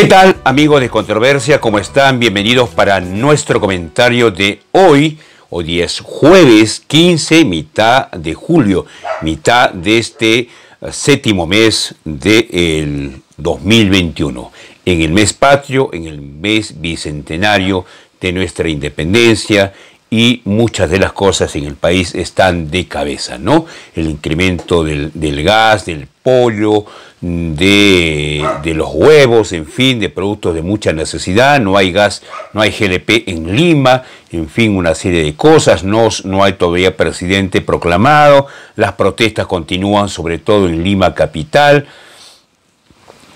¿Qué tal amigos de Controversia? ¿Cómo están? Bienvenidos para nuestro comentario de hoy. o 10 jueves 15, mitad de julio, mitad de este eh, séptimo mes del 2021. Eh, en el mes patrio, en el mes bicentenario de nuestra independencia, y muchas de las cosas en el país están de cabeza, ¿no? El incremento del, gas, del pollo, de, los huevos, en fin, de productos de mucha necesidad, no hay gas, no hay GLP en Lima, en fin, una serie de cosas, no, no hay todavía presidente proclamado, las protestas continúan sobre todo en Lima capital,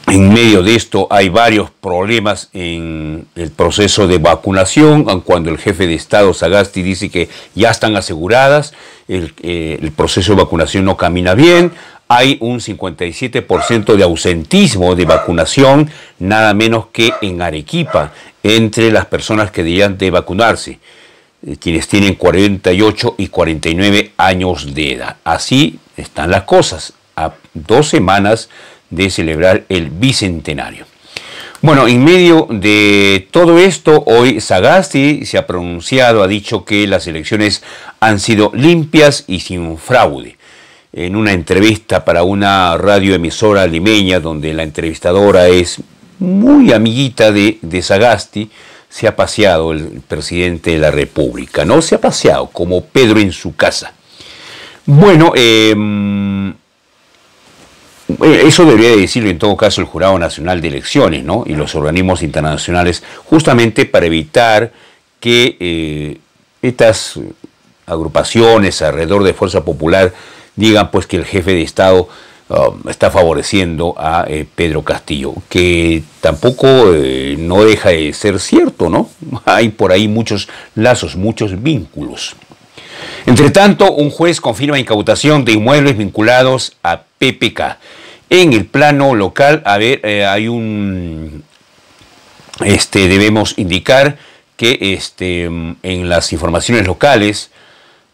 en medio de esto hay varios problemas en el proceso de vacunación, ah, cuando el jefe de Estado Sagasti dice que ya están aseguradas, el, eh, proceso de vacunación no camina bien, hay un 57% de ausentismo de vacunación, nada menos que en Arequipa, entre las personas que deberían de vacunarse, eh, quienes tienen 48 y 49 años de edad. Así están las cosas. A dos semanas de celebrar el Bicentenario. Bueno, en medio de todo esto, hoy Sagasti se ha pronunciado, ha dicho que las elecciones han sido limpias y sin fraude. En una entrevista para una radioemisora limeña, donde la entrevistadora es muy amiguita de, de Sagasti, se ha paseado el presidente de la República, ¿no? Se ha paseado como Pedro en su casa. Bueno, eh, eh, eso debería decirlo en todo caso el Jurado Nacional de Elecciones y los organismos internacionales, justamente para evitar que eh, estas agrupaciones alrededor de Fuerza Popular digan pues que el jefe de Estado um, está favoreciendo a eh, Pedro Castillo, que tampoco no deja de ser cierto, ¿no? Hay por ahí muchos lazos, muchos vínculos. Entre tanto, un juez confirma incautación de inmuebles vinculados a PPK. En el plano local, a ver, eh, hay un... Este, debemos indicar que este, en las informaciones locales,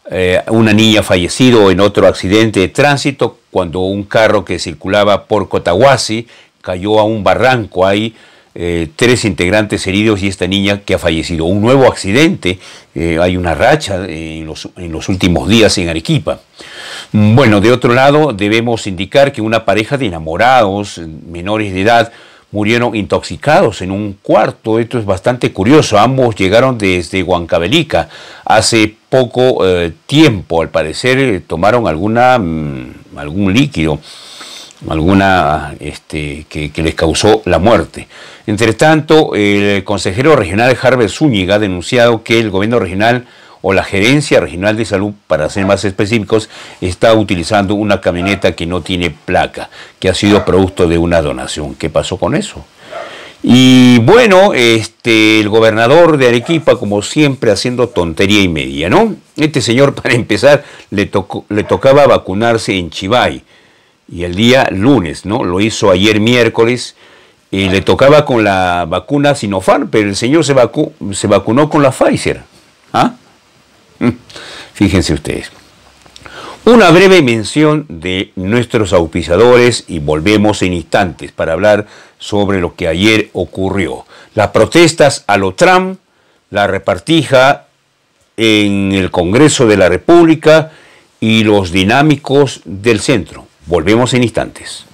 eh, una niña ha fallecido en otro accidente de tránsito cuando un carro que circulaba por Cotahuasi cayó a un barranco. Hay eh, tres integrantes heridos y esta niña que ha fallecido. Un nuevo accidente, hay una racha en los, en los últimos días en Arequipa. Bueno, de otro lado, debemos indicar que una pareja de enamorados menores de edad murieron intoxicados en un cuarto. Esto es bastante curioso. Ambos llegaron desde Huancavelica hace poco eh, tiempo. Al parecer eh, tomaron alguna, mm, algún líquido alguna este, que, les causó la muerte. Entre tanto, el consejero regional Harvey Zúñiga ha denunciado que el gobierno regional o la Gerencia Regional de Salud, para ser más específicos, está utilizando una camioneta que no tiene placa, que ha sido producto de una donación. ¿Qué pasó con eso? Y bueno, este, el gobernador de Arequipa, como siempre, haciendo tontería y media, ¿no? Este señor, para empezar, le, tocó, le tocaba vacunarse en Chivay, y el día lunes, ¿no? Lo hizo ayer miércoles, y le tocaba con la vacuna Sinopharm, pero el señor se, se vacunó con la Pfizer. ¿Ah? Fíjense ustedes. Una breve mención de nuestros auspiciadores y volvemos en instantes para hablar sobre lo que ayer ocurrió. Las protestas a lo Trump, la repartija en el Congreso de la República y los dinámicos del centro. Volvemos en instantes.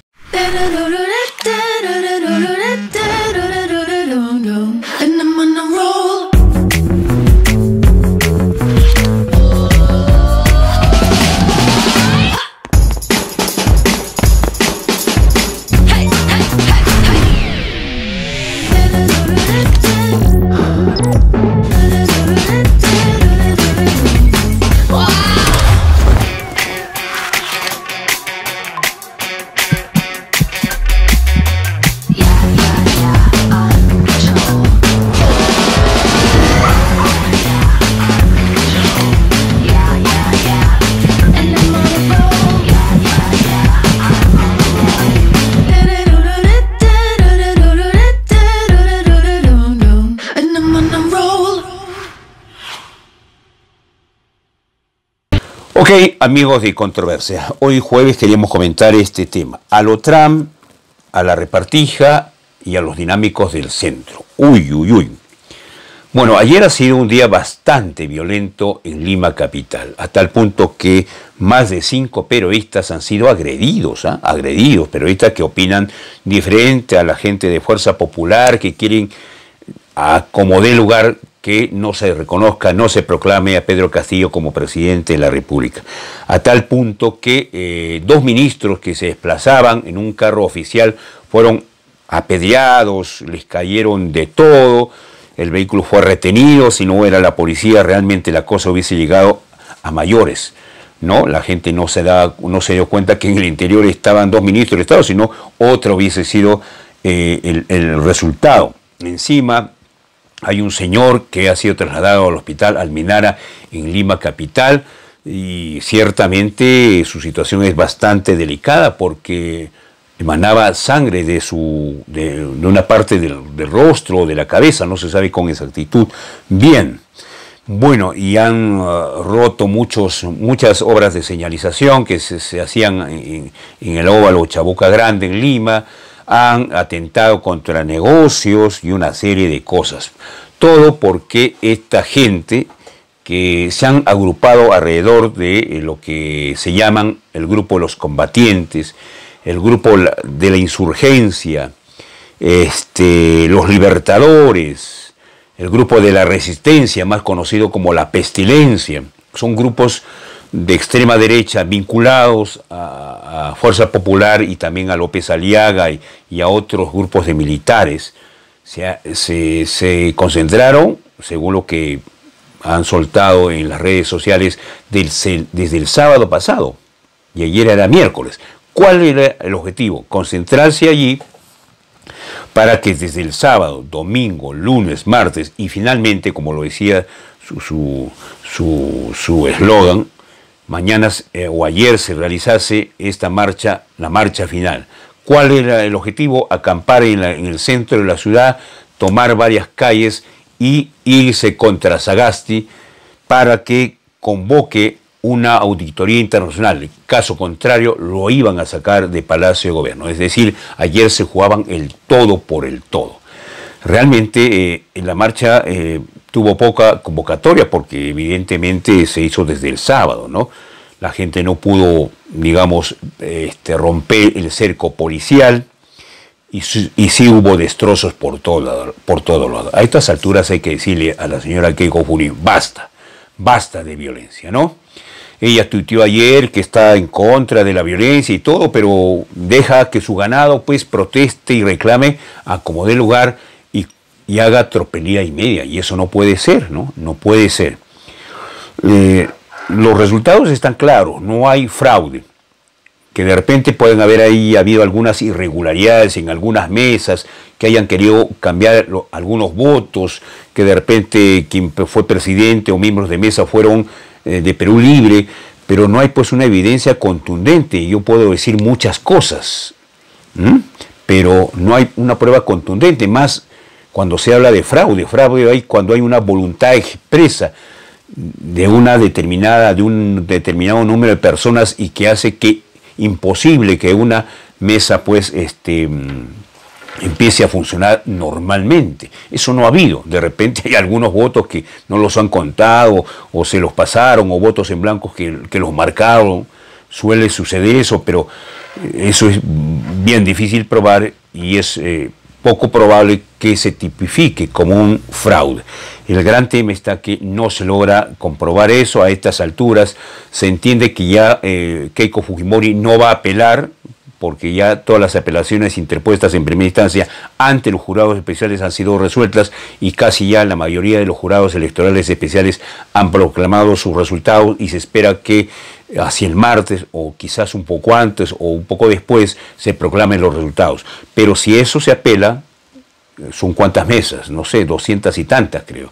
Ok, amigos de Controversia, hoy jueves queríamos comentar este tema, a lo Trump, a la repartija y a los dinámicos del centro. Uy, uy, uy. Bueno, ayer ha sido un día bastante violento en Lima Capital, a tal punto que más de cinco periodistas han sido agredidos, ¿ah? agredidos, periodistas que opinan diferente a la gente de Fuerza Popular, que quieren a como dé lugar que no se reconozca, no se proclame a Pedro Castillo como presidente de la República. A tal punto que eh, dos ministros que se desplazaban en un carro oficial fueron apedreados, les cayeron de todo, el vehículo fue retenido, si no era la policía realmente la cosa hubiese llegado a mayores. ¿no? La gente no se, da, no se dio cuenta que en el interior estaban dos ministros del Estado, sino otro hubiese sido eh, el, el resultado. Encima, hay un señor que ha sido trasladado al hospital Alminara en Lima Capital y ciertamente su situación es bastante delicada porque emanaba sangre de, su, de, una parte del, rostro rostro, de la cabeza, no se sabe con exactitud bien. Bueno, y han uh, roto muchos, muchas obras de señalización que se, hacían en, el óvalo Chabuca Grande en Lima, han atentado contra negocios y una serie de cosas. Todo porque esta gente que se han agrupado alrededor de eh, lo que se llaman el grupo de los combatientes, el grupo de la insurgencia, este, los libertadores, el grupo de la resistencia, más conocido como la pestilencia. Son grupos de extrema derecha vinculados a, Fuerza Popular y también a López Aliaga y, a otros grupos de militares. Se, concentraron, según lo que han soltado en las redes sociales, desde el sábado pasado, y ayer era miércoles. ¿Cuál era el objetivo? Concentrarse allí para que desde el sábado, domingo, lunes, martes y finalmente, como lo decía su eslogan, mañana eh, o ayer se realizase esta marcha, la marcha final. ¿Cuál era el objetivo? Acampar en, el centro de la ciudad, tomar varias calles y irse contra Sagasti para que convoque una auditoría internacional. Caso contrario, lo iban a sacar de Palacio de Gobierno. Es decir, ayer se jugaban el todo por el todo. Realmente eh, en la marcha eh, tuvo poca convocatoria porque evidentemente se hizo desde el sábado, ¿no? La gente no pudo, digamos, este, romper el cerco policial y, sí hubo destrozos por todo, por todo lado. A estas alturas hay que decirle a la señora Keiko Funim, basta, basta de violencia, ¿no? Ella tuiteó ayer que está en contra de la violencia y todo, pero deja que su ganado pues proteste y reclame a como dé lugar y haga tropelía y media. Y eso no puede ser, ¿no? No puede ser. Eh, los resultados están claros, no hay fraude. Que de repente pueden haber ahí habido algunas irregularidades en algunas mesas, que hayan querido cambiar algunos votos, que de repente quien fue presidente o miembros de mesa fueron eh, de Perú Libre, pero no hay pues una evidencia contundente. Yo puedo decir muchas cosas, pero no hay una prueba contundente. Más cuando se habla de fraude. Fraude hay cuando hay una voluntad expresa de una determinada, de un determinado número de personas y que hace que imposible que una mesa pues este mm, empiece a funcionar normalmente. Eso no ha habido. De repente hay algunos votos que no los han contado o se los pasaron o votos en blancos que, los marcaron. Suele suceder eso, pero eso es bien difícil probar y es eh, poco probable que se tipifique como un fraude. El gran tema está que no se logra comprobar eso a estas alturas. Se entiende que ya eh, Keiko Fujimori no va a apelar porque ya todas las apelaciones interpuestas en primera instancia ante los jurados especiales han sido resueltas y casi ya la mayoría de los jurados electorales especiales han proclamado sus resultados y se espera que hacia el martes o quizás un poco antes o un poco después se proclamen los resultados. Pero si eso se apela, eh, son cuantas mesas, no sé, doscientas y tantas creo.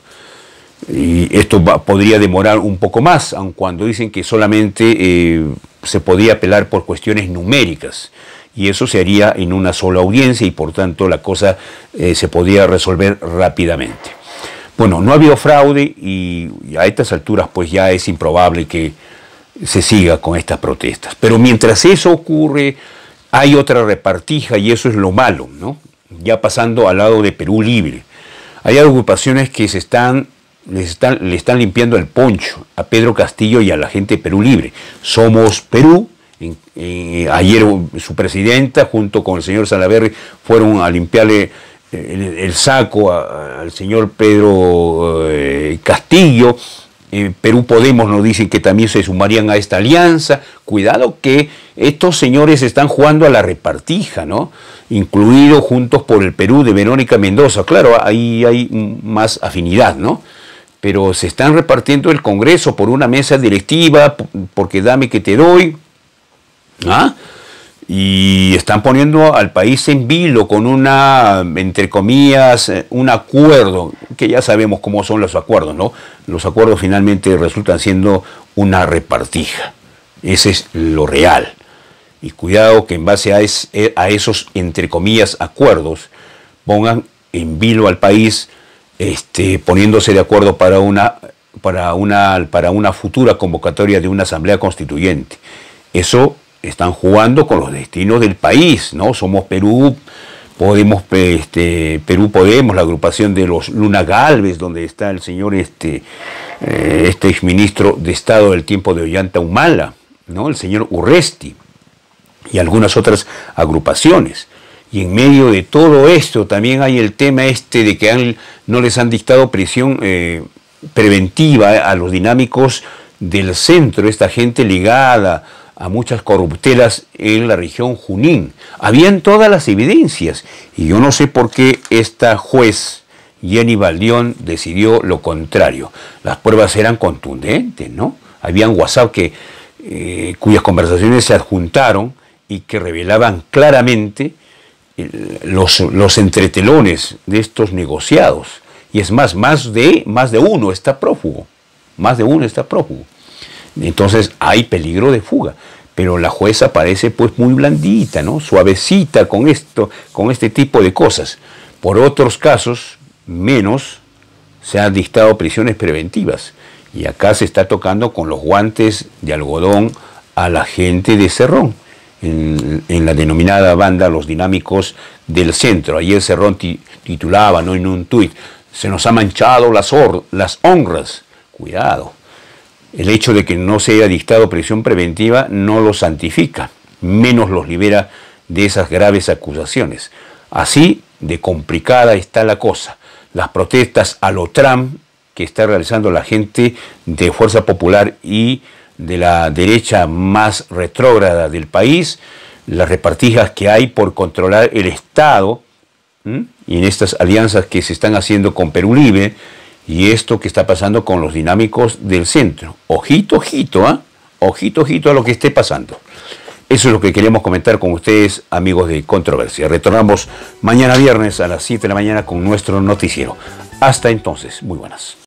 Y esto podría demorar un poco más, aun cuando dicen que solamente eh, se podía apelar por cuestiones numéricas. Y eso se haría en una sola audiencia y por tanto la cosa eh, se podía resolver rápidamente. Bueno, no ha habido fraude y a estas alturas pues ya es improbable que se siga con estas protestas. Pero mientras eso ocurre, hay otra repartija y eso es lo malo, ¿no? Ya pasando al lado de Perú Libre. Hay agrupaciones que se están, están, le están limpiando el poncho a Pedro Castillo y a la gente de Perú Libre. Somos Perú. Eh, ayer su presidenta junto con el señor Salaverry fueron a limpiarle eh, el, saco al señor Pedro eh, Castillo eh, Perú Podemos nos dice que también se sumarían a esta alianza. Cuidado que estos señores están jugando a la repartija, ¿no? Incluido Juntos por el Perú de Verónica Mendoza. Claro, ahí hay más afinidad, ¿no? Pero se están repartiendo el Congreso por una mesa directiva, porque dame que te doy. ¿Ah? y están poniendo al país en vilo con una, entre comillas, eh, un acuerdo, que ya sabemos cómo son los acuerdos, ¿no? Los acuerdos finalmente resultan siendo una repartija. Ese es lo real. Y cuidado que en base a, eh, esos, entre comillas, acuerdos, pongan en vilo al país, este, poniéndose de acuerdo para una, para, una, para una futura convocatoria de una asamblea constituyente. Eso están jugando con los destinos del país, ¿no? Somos Perú, Podemos, este, Perú Podemos, la agrupación de los Luna Galvez, donde está el señor este, eh, este exministro de Estado del tiempo de Ollanta Humala, ¿no? el señor Urresti, y algunas otras agrupaciones. Y en medio de todo esto también hay el tema este de que no les han dictado prisión eh, preventiva a los dinámicos del centro, esta gente ligada a muchas corruptelas en la región Junín. Habían todas las evidencias y yo no sé por qué esta juez Jenny Baldión decidió lo contrario. Las pruebas eran contundentes, ¿no? Habían WhatsApp que, eh, cuyas conversaciones se adjuntaron y que revelaban claramente eh, los, los entretelones de estos negociados. Y es más, más de, más de uno está prófugo. Más de uno está prófugo. Entonces hay peligro de fuga. Pero la jueza parece pues muy blandita, ¿no? Suavecita con esto, con este tipo de cosas. Por otros casos, menos, se han dictado prisiones preventivas. Y acá se está tocando con los guantes de algodón a la gente de Cerrón, en, la denominada banda Los Dinámicos del Centro. Ayer Cerrón titulaba, ¿no? En un tuit, se nos ha manchado las, las honras. Cuidado. El hecho de que no se haya dictado prisión preventiva no los santifica, menos los libera de esas graves acusaciones. Así de complicada está la cosa. Las protestas a lo Trump que está realizando la gente de Fuerza Popular y de la derecha más retrógrada del país, las repartijas que hay por controlar el Estado y en estas alianzas que se están haciendo con Perú Libre, y esto que está pasando con los dinámicos del centro. Ojito, ojito, ¿eh? ojito, ojito a lo que esté pasando. Eso es lo que queremos comentar con ustedes, amigos de Controversia. Retornamos mañana viernes a las 7 de la mañana con nuestro noticiero. Hasta entonces, muy buenas.